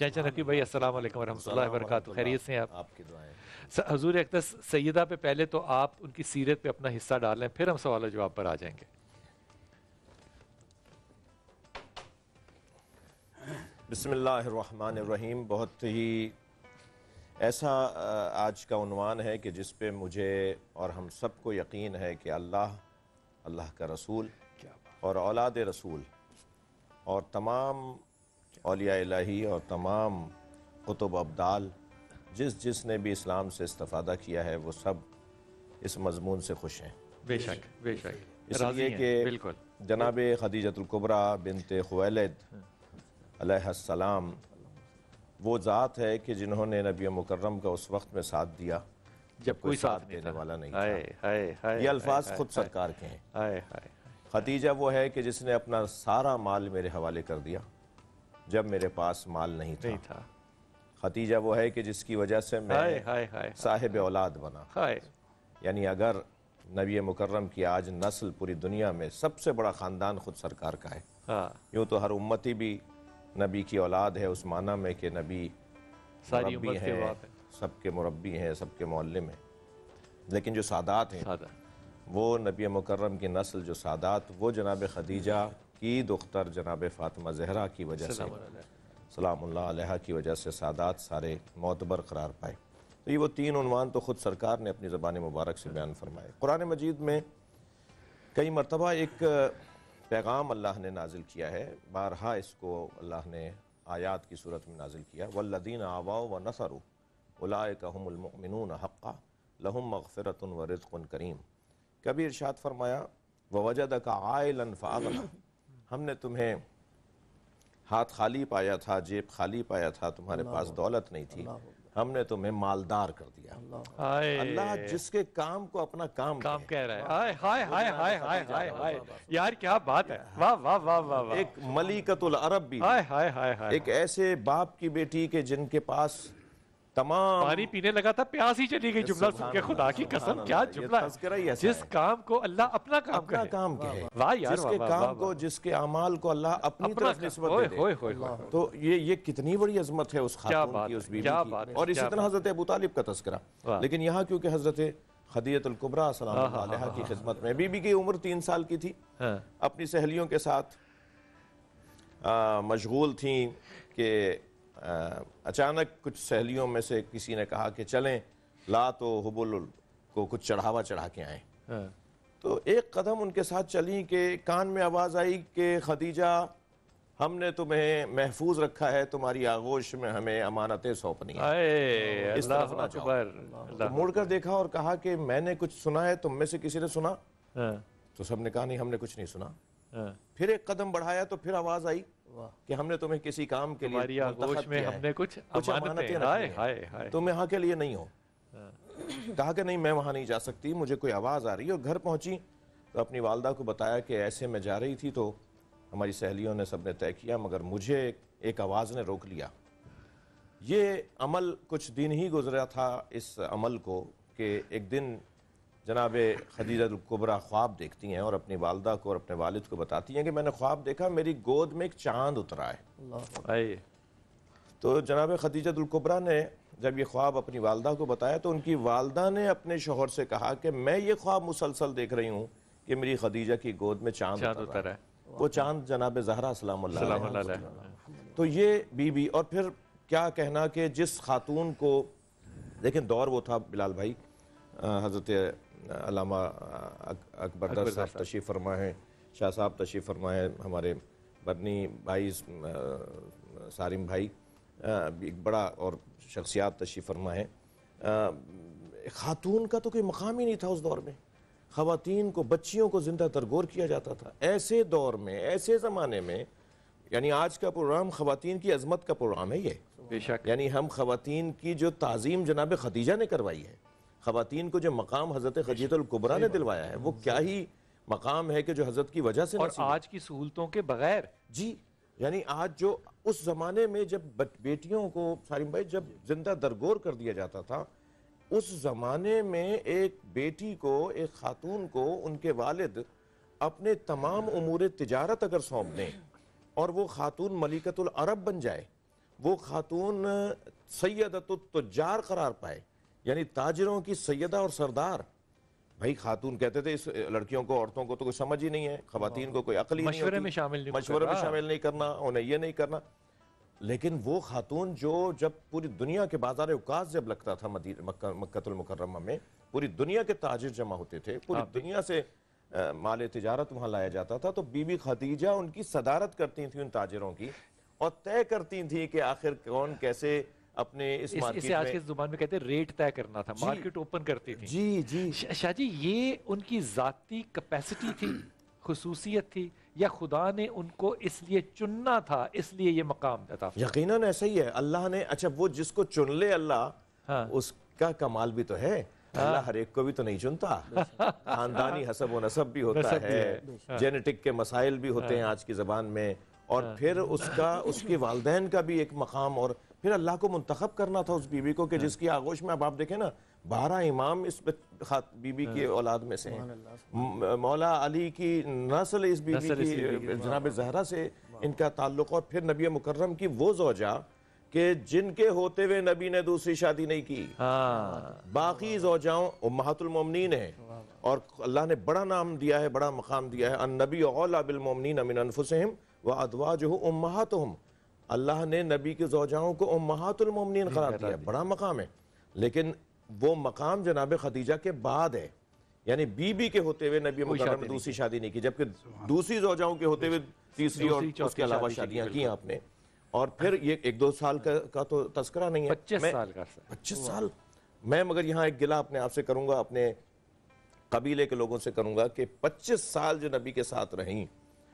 चाचा रफ़ी भाई असल वालेकुम वरहमतुल्लाह खैरियत से आप आपकी दुआएं हजूर अकदस सैदा पे पहले तो आप उनकी सीरत पे अपना हिस्सा डालें फिर हम सवाल जवाब पर आ जाएंगे बसमीम बहुत ही ऐसा आज का उनवान है कि जिस पे मुझे और हम सबको यकीन है कि अल्लाह अल्लाह का रसूल और औलाद रसूल और तमाम अलिया इलाही और तमाम कुतुब अब्दाल जिस जिसने भी इस्लाम से इस्तफ़ादा किया है वो सब इस मजमून से खुश हैं बेशक बेशक इसलिए कि जनाब खदीजतुल्कुबरा बिनते खवैलद अलैहिस्सलाम वो ज़ात है कि जिन्होंने नबी मुकर्रम का उस वक्त में साथ दिया जब कोई साथ देने वाला नहीं था ये अल्फाज खुद सरकार के हैं खदीजा वो है कि जिसने अपना सारा माल मेरे हवाले कर दिया जब मेरे पास माल नहीं था, नहीं था। खतीजा वो है कि जिसकी वजह से मैं साहिब औलाद बना यानी अगर नबी मुकर्रम की आज नस्ल पूरी दुनिया में सबसे बड़ा ख़ानदान खुद सरकार का है हाँ। यूँ तो हर उम्मती भी नबी की औलाद है उस माना में कि नबी सारी है, सबके मुरबी हैं सबके मोलम हैं लेकिन जो सादात हैं वो नबी मुकर्रम की नस्ल जो सादात वो जनाब खदीजा की दुख्तर जनाब फातिमा जहरा की वजह से सलाम्ला की वजह से सादात सारे मोतबर करार पाए तो ये वो तीन उनवान तो ख़ुद सरकार ने अपनी ज़बान मुबारक से बयान फरमाए कुरान मजीद में कई मरतबा एक पैगाम अल्लाह ने नाजिल किया है बारहा इसको अल्लाह ने आयात की सूरत में नाजिल किया वल्लदीन आवाओ व नसर उलामिन हक़ा लहम मगफ़रत व रिज़ करीम कभी इर्शाद फरमाया व वजद का आयल हमने तुम्हें हाथ खाली पाया था जेब खाली पाया था तुम्हारे पास दौलत नहीं थी हमने तुम्हें मालदार कर दिया अल्लाह जिसके काम को अपना काम काम कह रहा है हाय हाय हाय हाय तो हाय हाय हाय यार क्या बात है वाह वाह वाह वाह वाह एक मलिकतुल अरब भी हाय हाय हाय हाय एक ऐसे बाप की बेटी के जिनके पास तमाम पानी पीने लगा था प्यास ही चली गई जुमला सुन के खुदा की कसम क्या जुमला जिस काम को अल्लाह अपना काम अपना काम कहे वाह यार जिसके काम को जिसके अमाल को अल्लाह अपनी तरफ निस्बत दे तो ये ये कितनी बड़ी अजमत है उस खातून की उस बीवी की और इसी तरह हजरत अबू तालिब का तस्करा लेकिन यहाँ क्योंकि हजरत कुबरा खदीयतुल्कुबरा सलाम हाँ, हाँ, हाँ, की खिदमत में बीबी की उम्र तीन साल की थी अपनी सहेलियों के साथ मशगूल थी कि अचानक कुछ सहेलियों में से किसी ने कहा कि चलें ला तो हबुल को कुछ चढ़ावा चढ़ा के आए हाँ। तो एक कदम उनके साथ चली कि कान में आवाज़ आई कि खदीजा हमने तुम्हें महफूज रखा है तुम्हारी आगोश में हमें अमानतें सौंपनी तो इस तरफ ना तो मुड़कर देखा और कहा कि मैंने कुछ सुना है तुम में से किसी ने सुना हाँ। तो सब ने कहा नहीं हमने कुछ नहीं सुना हाँ। फिर एक कदम बढ़ाया तो फिर आवाज़ आई कि हमने तुम्हें किसी काम के लिए आगोश में हमने कुछ कुछ अमानते हाय अमानतें तुम यहाँ के लिए नहीं हो हाँ। कहा कि नहीं मैं वहाँ नहीं जा सकती मुझे कोई आवाज़ आ रही है और घर पहुंची तो अपनी वालदा को बताया कि ऐसे मैं जा रही थी तो हमारी सहेलियों ने सबने तय किया मगर मुझे एक आवाज़ ने रोक लिया ये अमल कुछ दिन ही गुजरा था इस अमल को कि एक दिन जनाब खदीजतुल्कुबरा ख्वाब देखती हैं और अपनी वालदा को और अपने वालिद को बताती हैं कि मैंने ख्वाब देखा मेरी गोद में एक चांद उतरा है तो जनाब खदीजतुल्कुबरा ने जब ये ख्वाब अपनी वालदा को बताया तो उनकी वालदा ने अपने शोहर से कहा कि मैं ये ख्वाब मुसलसल देख रही हूँ कि मेरी खदीजा की गोद में चांद उतर है वो चांद जनाब जहरा सलाम तो ये बीबी और फिर क्या कहना कि जिस खातून को देखें दौर वो था बिलाल भाई हज़रत अलामा अकबर दर साहब तशीफ़ फरमा है शाह साहब तशीफ़ फरमा है हमारे बरनी भाई सारिम भाई एक बड़ा और शख्सियात तशीफ़ फरमा है ख़ातून का तो कोई मकाम ही नहीं था उस दौर में ख़वान को बच्चियों को ज़िंदा तरगोर किया जाता था ऐसे दौर में ऐसे ज़माने में यानी आज का प्रोग्राम ख़वान की अजमत का प्रोग्राम है ये यानी हम ख़वान की जो तज़ीम जनाब खदीजा ने करवाई है खातन को जो मकाम हज़रत अलकुबरा ने दिलवाया है वो क्या ही मकाम है कि जो हज़रत की वजह से और आज की सहूलतों के बगैर जी यानी आज जो उस ज़माने में जब बेटियों को सारिम भाई जब जिंदा दरगोर कर दिया जाता था उस ज़माने में एक बेटी को एक खातून को उनके वालद अपने तमाम उमूर तजारत अगर सौंप दें और वो खातून मलिकतुल अरब बन जाए वो खातून तुजार करार पाए यानी ताजरों की सैदा और सरदार भाई खातून कहते थे इस लड़कियों को औरतों को तो कोई समझ ही नहीं है खातन को कोई अकल मशवरे में शामिल नहीं मशवरे में हाँ। शामिल नहीं करना उन्हें यह नहीं करना लेकिन वो खातून जो जब पूरी दुनिया के बाजार उकास जब लगता था मक्तुलमकरमा में पूरी दुनिया के ताजिर जमा होते थे पूरी हाँ, दुनिया से आ, माल तजारत वहाँ लाया जाता था तो बीबी खदीजा उनकी सदारत करती थी उन ताजरों की और तय करती थी कि आखिर कौन कैसे अपने इस, इस मार्केट इसे आज के जुबान में कहते हैं रेट तय करना था मार्केट ओपन करती थी जी जी शाहजी ये उनकी जाती कैपेसिटी थी खसूसियत थी या खुदा ने उनको इसलिए चुनना था इसलिए ये मकाम था यकीनन ऐसा ही है अल्लाह ने अच्छा वो जिसको चुन ले अल्लाह हाँ। उसका कमाल भी तो है हाँ। अल्लाह हर एक को भी तो नहीं चुनता खानदानी हसब व नसब भी होता है, है। जेनेटिक के मसाइल भी होते हैं हाँ। आज की जबान में और हाँ। फिर उसका उसके वालदेन का भी एक मकाम और फिर अल्लाह को मंतखब करना था उस बीबी को कि हाँ। जिसकी आगोश में अब आप देखें ना बारह इमाम इस बीबी की हाँ। औलाद में से हैं मौला अली की नस्ल इस बीबी की जनाब जहरा से इनका ताल्लुक और फिर नबी मुकर्रम की वो जोजा के जिनके होते हुए नबी ने दूसरी शादी नहीं की हाँ। बाकी जोजाओं महतुलमोमिन है और अल्लाह ने बड़ा नाम दिया है बड़ा मकाम दिया है अन नबी बिलमोमिन अमिन व अदवाज उम्मात हम अल्लाह ने नबी की जोजाओं को उम्मातुलमोमिन करार दिया बड़ा मकाम है लेकिन वो मकाम जनाब खदीजा के बाद है यानी बीबी के होते हुए नबी ने दूसरी शादी नहीं की जबकि दूसरी जोजाओं के होते हुए तीसरी और उसके अलावा शादियां की आपने और फिर ये एक दो साल का, का तो तस्करा नहीं है पच्चीस साल का पच्चीस साल मैं मगर यहाँ एक गिला अपने आपसे करूंगा अपने कबीले के लोगों से करूंगा कि पच्चीस साल जो नबी के साथ रहीं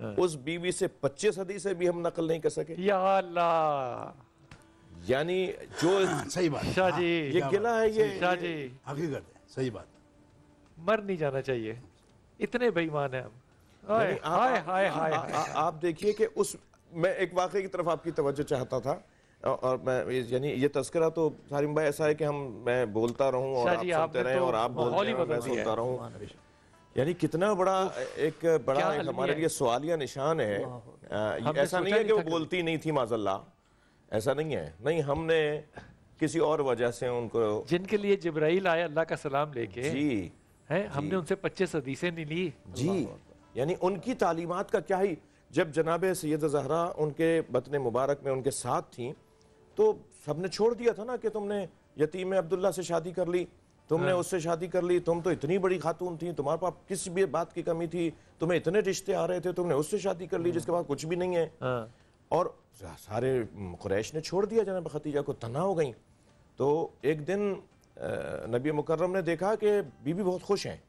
हाँ। उस बीवी से पच्चीस सदी से भी हम नकल नहीं कर सके या यानी जो हाँ, सही बात हाँ, शाह जी ये गिला है ये शाह जी हकीकत है सही बात मर नहीं जाना चाहिए इतने बेईमान है हम हाय हाय हाय आप देखिए कि उस मैं एक वाक्य की तरफ आपकी तवज्जो चाहता था और मैं यानी ये तस्करा तो सारिम भाई ऐसा है कि हम मैं बोलता रहूं और आप सुनते रहें तो और आप बोलते रहें मैं सुनता रहूं यानी कितना बड़ा तो एक बड़ा एक हमारे लिए सवालिया निशान है ऐसा नहीं है कि वो बोलती नहीं थी माजल्ला ऐसा नहीं है नहीं हमने किसी और वजह से उनको जिनके लिए जिब्राइल आए अल्लाह का सलाम लेके जी है हमने उनसे पच्चीस हदीसें नहीं ली जी यानी उनकी तालीमत का क्या ही जब जनाब सैद जहरा उनके बतने मुबारक में उनके साथ थी तो सबने छोड़ दिया था ना कि तुमने यतीम अब्दुल्ला से शादी कर ली तुमने हाँ। उससे शादी कर ली तुम तो इतनी बड़ी खातून थी तुम्हारे पास किस भी बात की कमी थी तुम्हें इतने रिश्ते आ रहे थे तुमने उससे शादी कर ली हाँ। जिसके पास कुछ भी नहीं है हाँ। और सारे कुरैश ने छोड़ दिया जनाब खतीजा को तना हो गई तो एक दिन नबी मुकर्रम ने देखा कि बीबी बहुत खुश हैं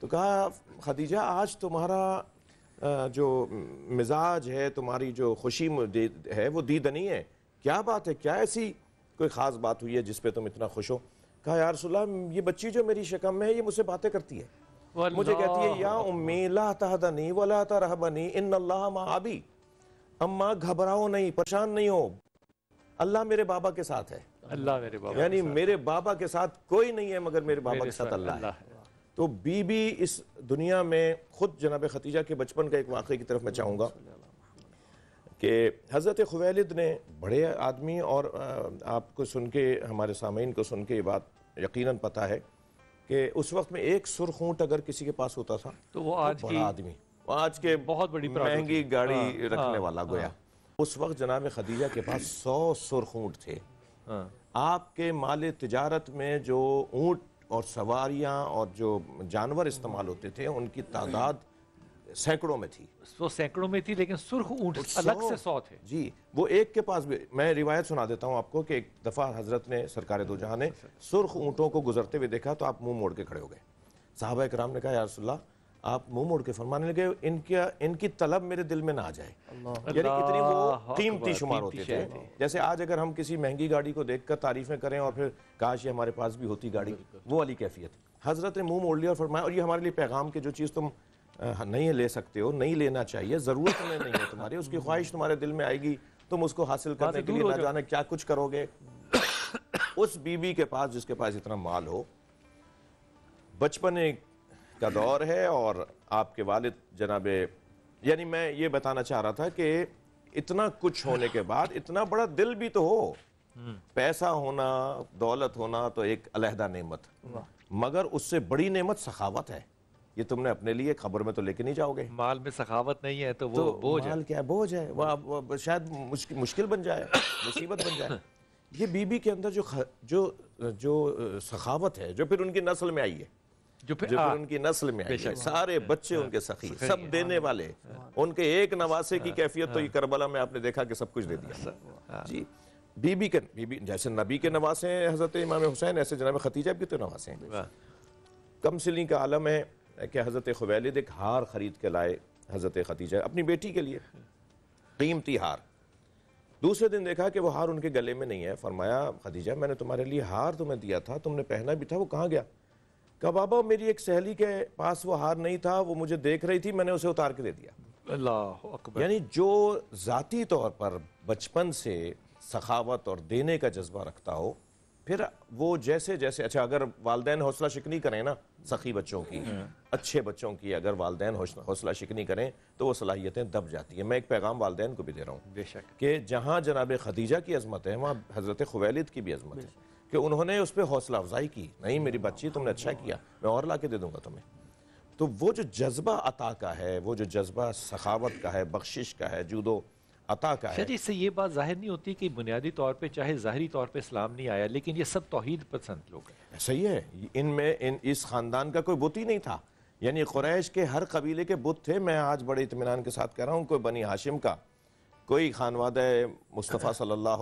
तो कहा खदीजा आज तुम्हारा जो मिजाज है तुम्हारी जो खुशी है वो दीदनी है क्या बात है क्या ऐसी कोई ख़ास बात हुई है जिस पे तुम इतना खुश हो कहा यार सुल्ला ये बच्ची जो मेरी शिकम में है ये मुझसे बातें करती है मुझे कहती है या उमेला तहदनी वला तरहबनी इन अल्लाह माँ अम्मा घबराओ नहीं परेशान नहीं हो अल्लाह मेरे बाबा के साथ है अल्लाह मेरे बाबा यानी मेरे बाबा के साथ कोई नहीं है मगर मेरे बाबा के साथ अल्लाह है तो बीबी इस दुनिया में खुद जनाब खतीजा के बचपन का एक वाक़े की तरफ मैं चाहूंगा कि हज़रत खुवैलद ने बड़े आदमी और आपको सुन के हमारे सामीन को सुन के ये बात यकीनन पता है कि उस वक्त में एक सुरख ऊँट अगर किसी के पास होता था तो वो तो आज तो बड़ा आदमी आज के बहुत बड़ी महंगी गाड़ी आ, हाँ, हाँ, रखने आ, वाला हाँ। गोया उस वक्त जनाब खदीजा के पास सौ सुरख ऊँट थे आपके माल तजारत में जो ऊँट और सवारियाँ और जो जानवर इस्तेमाल होते थे उनकी तादाद सैकड़ों में थी वो सैकड़ों में थी लेकिन सुर्ख ऊंट अलग से सौ थे जी वो एक के पास भी मैं रिवायत सुना देता हूँ आपको कि एक दफ़ा हजरत ने सरकार दो जहाँ ने सुर्ख ऊँटों को गुजरते हुए देखा तो आप मुँह मोड़ के खड़े हो गए साहबा कराम ने कहा यारसोल्ला आप मुंह मोड़ के फरमाने लगे इनके इनकी तलब मेरे दिल में ना आ जाए यानी कितनी वो कीमती शुमार होते थे जैसे आज अगर हम किसी महंगी गाड़ी को देखकर तारीफें करें और फिर काश ये हमारे पास भी होती गाड़ी वो वाली कैफियत हजरत ने मुंह मोड़ लिया और फरमाया और ये हमारे लिए पैगाम के जो चीज़ तुम हाँ, नहीं ले सकते हो नहीं लेना चाहिए ज़रूरत में नहीं है तुम्हारी उसकी ख्वाहिश तुम्हारे दिल में आएगी तुम उसको हासिल करने के लिए ना जाने क्या कुछ करोगे उस बीबी के पास जिसके पास इतना माल हो बचपने का दौर है और आपके वालिद जनाब यानी मैं ये बताना चाह रहा था कि इतना कुछ होने के बाद इतना बड़ा दिल भी तो हो हम्म। पैसा होना दौलत होना तो एक अलहदा नेमत मगर उससे बड़ी नेमत सखावत है ये तुमने अपने लिए खबर में तो लेके नहीं जाओगे माल में सखावत नहीं है तो वो तो बोझ माल है। क्या बोझ है वो शायद मुश्किल मुश्किल बन जाए मुसीबत बन जाए ये बीबी के अंदर जो जो जो सखावत है जो फिर उनकी नस्ल में आई है जो फिर, जो फिर हाँ। उनकी नस्ल में आई है सारे हाँ। बच्चे हाँ। उनके सखी सब देने वाले उनके एक नवासे की कैफियत तो ये करबला में आपने देखा कि सब कुछ दे दिया जी बीबी के बीबी जैसे नबी के नवासे हैं हज़रत इमाम हुसैन ऐसे जनाब खतीजा की तो नवासे हैं कमसिली का आलम है कि हज़रत खुवैलद एक हार ख़रीद के लाए हज़रत खतीजा अपनी बेटी के लिए कीमती हार दूसरे दिन देखा कि वो हार उनके गले में नहीं है फरमाया खदीजा मैंने तुम्हारे लिए हार तुम्हें दिया था तुमने पहना भी था वो कहाँ गया कहा बाबा मेरी एक सहेली के पास वो हार नहीं था वो मुझे देख रही थी मैंने उसे उतार के दे दिया अल्लाह यानी जो ज़ाती तौर पर बचपन से सखावत और देने का जज्बा रखता हो फिर वो जैसे जैसे अच्छा अगर वालदेन हौसला शिकनी करें ना सखी बच्चों की हम्म। अच्छे बच्चों की अगर वालदे हौसला शिकनी करें तो वो सलाहियतें दब जाती हैं मैं एक पैगाम वालदेन को भी दे रहा हूँ बेशक कि जहाँ जनाब खदीजा की अजमत है वहाँ हज़रत खुवैलिद की भी अजमत है कि उन्होंने उस पर हौसला अफजाई की नहीं मेरी बच्ची तुमने अच्छा किया मैं और ला के दे दूँगा तुम्हें तो वो जो जज्बा अता का है वो जो जज्बा सखावत का है बख्शिश का है जूदो अता का है इससे ये बात जाहिर नहीं होती कि बुनियादी तौर पे चाहे ज़ाहरी तौर पे इस्लाम नहीं आया लेकिन ये सब तोहहीद पसंद लोग हैं सही है इनमें इन इस ख़ानदान का कोई बुत ही नहीं था यानी क्रैश के हर कबीले के बुत थे मैं आज बड़े इतमान के साथ कह रहा हूँ कोई बनी हाशिम का कोई खानवाद मुस्तफ़ा सल्ला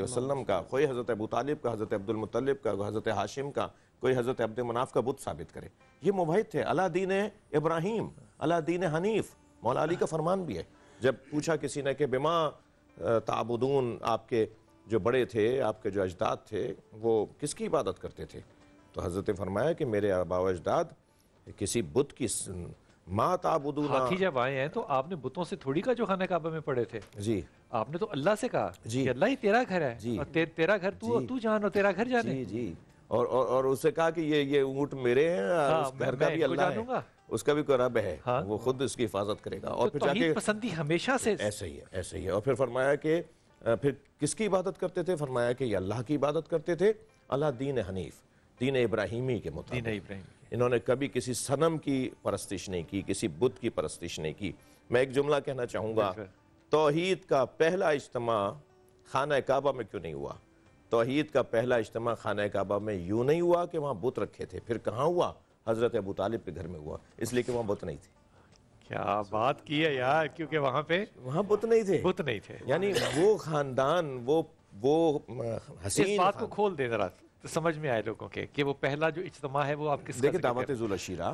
वसलम का कोई हज़रत अबू तालिब का हज़रत अब्दुलमतलब का हज़रत हाशिम का कोई हज़रत अब्द मुनाफ का बुत साबित करे ये मुबाहिद थे अला दीन इब्राहिम अला दीन हनीफ मौलाली का फरमान भी है जब पूछा किसी ने कि बिमा ताबुदून आपके जो बड़े थे आपके जो अजदाद थे वो किसकी इबादत करते थे तो हज़रत फरमाया कि मेरे आबा अजदाद किसी बुत की माँ ताबुदून हाथी जब आए हैं तो आपने बुतों से थोड़ी का जो खाना काबा में पड़े थे जी आपने तो अल्लाह से कहा जी अल्लाह ही तेरा घर है जी और ते, तेरा घर तू तू जान और तेरा घर जाने जी जी और और, और उससे कहा कि ये ये ऊँट मेरे हैं हाँ, उस घर का भी अल्लाह है उसका भी कोई रब है हाँ? वो खुद उसकी हिफाजत करेगा और तो फिर जाके पसंदी हमेशा से ऐसे ही है ऐसे ही है और फिर फरमाया कि फिर किसकी इबादत करते थे फरमाया कि ये अल्लाह की इबादत करते थे अल्लाह दीन हनीफ दीन इब्राहिमी के मुताबिक इन्होंने कभी किसी सनम की परस्तिश नहीं की किसी बुत की परस्तिश नहीं की मैं एक जुमला कहना चाहूँगा तोहहीद का पहला इज्तम खाना काबा में क्यों नहीं हुआ तोहद का पहला इज्तम खाना काबा में यूँ नहीं हुआ कि वहाँ बुत रखे थे फिर कहाँ हुआ हज़रत अबू तालिब के घर में हुआ इसलिए कि वहाँ बुत नहीं थे क्या बात की है यार क्योंकि वहाँ पे वहाँ बुत नहीं थे बुत नहीं थे यानी वो खानदान वो वो हसीन इस बात को खोल दे जरा तो समझ में आए लोगों के कि वो पहला जो इज्तम है वो आप किस देखिए दावत जुलशीरा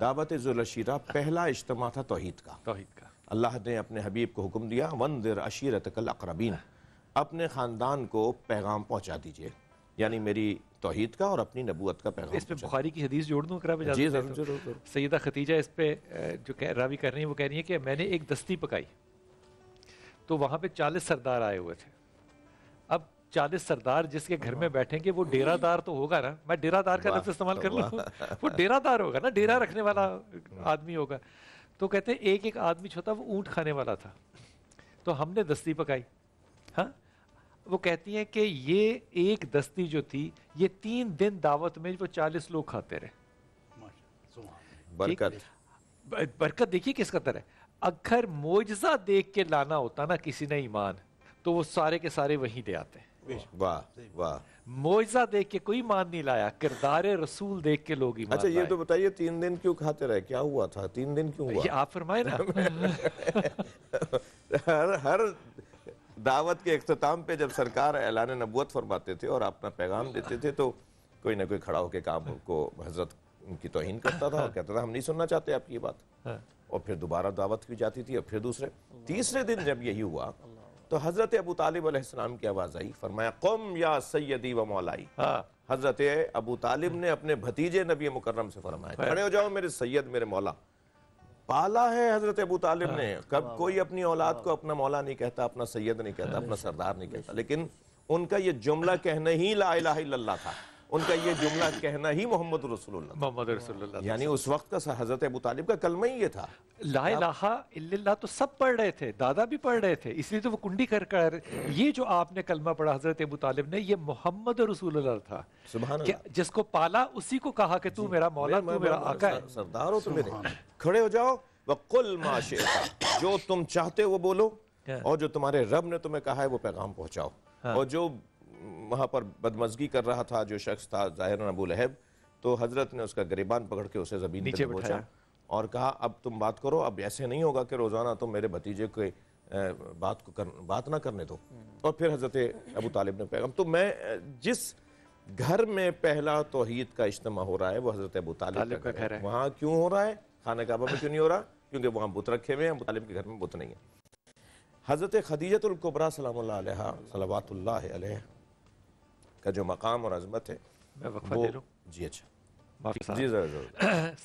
दावत जुलशीरा पहला इज्तम था तोहद का तोहद का अल्लाह ने अपने हबीब को हुक्म दिया वन वंदिर अशीरत कल अकरबीन अपने ख़ानदान को पैगाम पहुँचा दीजिए यानी मेरी तोहहीद का और अपनी नबूत का पैगाम इस पर बुखारी की हदीस जोड़ दूँ अगर जी तो। जरूर जरूर सैदा खतीजा इस पर जो कह रावी कर रही है वो कह रही है कि मैंने एक दस्ती पकाई तो वहाँ पे चालीस सरदार आए हुए थे अब चालीस सरदार जिसके घर में बैठेंगे वो डेरादार तो होगा ना मैं डेरादार का लफ्ज इस्तेमाल कर लूँ वो डेरादार होगा ना डेरा रखने वाला आदमी होगा तो कहते हैं एक एक आदमी छोटा वो ऊँट खाने वाला था तो हमने दस्ती पकाई हाँ वो कहती हैं कि ये एक दस्ती जो थी ये तीन दिन दावत में वो चालीस लोग खाते रहे बरकत बरकत देखिए किस कतर है अगर मोजा देख के लाना होता ना किसी ने ईमान तो वो सारे के सारे वहीं दे आते हैं वाह वाह मोजा देख के कोई मान नहीं लाया किरदार रसूल देख के लोग ईमान अच्छा ये तो बताइए तीन दिन क्यों खाते रहे क्या हुआ था तीन दिन क्यों हुआ ये आप फरमाए ना हर हर दावत के अख्ताम पे जब सरकार ऐलान नबूत फरमाते थे और अपना पैगाम देते थे तो कोई ना कोई खड़ा होकर काम को हजरत उनकी तोहन करता था और कहता था हम नहीं सुनना चाहते आपकी ये बात हाँ। और फिर दोबारा दावत की जाती थी और फिर दूसरे तीसरे दिन जब यही हुआ तो हज़रत अबू तालिबाम की आवाज़ आई फरमाया कौम या सैदी व मौलाई हाँ। हज़रत अबू तालिब ने अपने भतीजे नबी मुकर्रम से फरमाया हाँ। खड़े हो जाओ मेरे सैयद मेरे मौला पाला है हजरत अबू तालिब हाँ। ने कब कोई अपनी औलाद को अपना मौला नहीं कहता अपना सैयद नहीं कहता अपना सरदार नहीं कहता लेकिन उनका ये जुमला कहने ही ला था उनका ये जुमला कहना ही मोहम्मद मोहम्मद यानी उस वक्त का हजरत अबू तालिब का कलमा ही ये था ला इलाहा इल्लल्लाह तो सब पढ़ रहे थे दादा भी पढ़ रहे थे इसलिए तो वो कुंडी कर कर ये जो आपने कलमा पढ़ा हजरत अबू तालिब ने ये मोहम्मद रसूल था कि जिसको पाला उसी को कहा कि तू मेरा मौला तू मेरा आका सरदार हो तुम मेरे खड़े हो जाओ वकुल माशे जो तुम चाहते हो वो बोलो हाँ। और जो तुम्हारे रब ने तुम्हें कहा है वो पैगाम पहुंचाओ हाँ। और जो वहाँ पर बदमजगी कर रहा था जो शख्स था ज़ाहिर अबू लहब तो हज़रत ने उसका गरीबान पकड़ के उसे ज़मीन नीचे पहुँचा और कहा अब तुम बात करो अब ऐसे नहीं होगा कि रोज़ाना तुम मेरे भतीजे के बात को कर बात ना करने दो हम्म। और फिर हज़रत अबू तालिब ने पैगाम तो मैं जिस घर में पहला तोहहीद का इज्तम हो रहा है वो हज़रत अबू तालिब का घर है वहाँ क्यों हो रहा है खाना काबा में क्यों नहीं हो रहा क्योंकि वहाँ बुत रखे हुए हैं अबू तालिब के घर में बुत नहीं है हज़रत खदीजतुल्कुबरा सलाम सलावात का जो मकाम और अजमत है मैं वक्फा दे रहा हूँ जी अच्छा माफी जी जरूर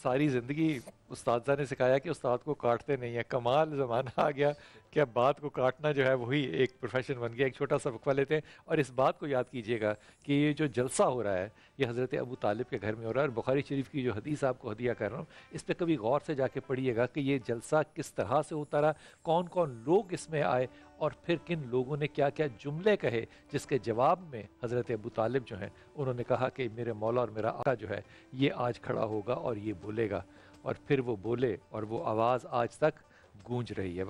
सारी ज़िंदगी उस्तादा ने सिखाया कि उस्ताद को काटते नहीं है कमाल ज़माना आ गया कि अब बात को काटना जो है वही एक प्रोफेशन बन गया एक छोटा सा वक्वा लेते हैं और इस बात को याद कीजिएगा कि ये जो जलसा हो रहा है ये हज़रत अबू तालिब के घर में हो रहा है और बुखारी शरीफ की जो हदीस आपको हदिया कर रहा हूँ इस पर कभी गौर से जाके पढ़िएगा कि ये जलसा किस तरह से होता रहा कौन कौन लोग इसमें आए और फिर किन लोगों ने क्या क्या जुमले कहे जिसके जवाब में हज़रत अबू तालिब जो हैं उन्होंने कहा कि मेरे मौला और मेरा आका जो है ये आज खड़ा होगा और ये बोलेगा और फिर वो बोले और वो आवाज़ आज तक गूंज रही है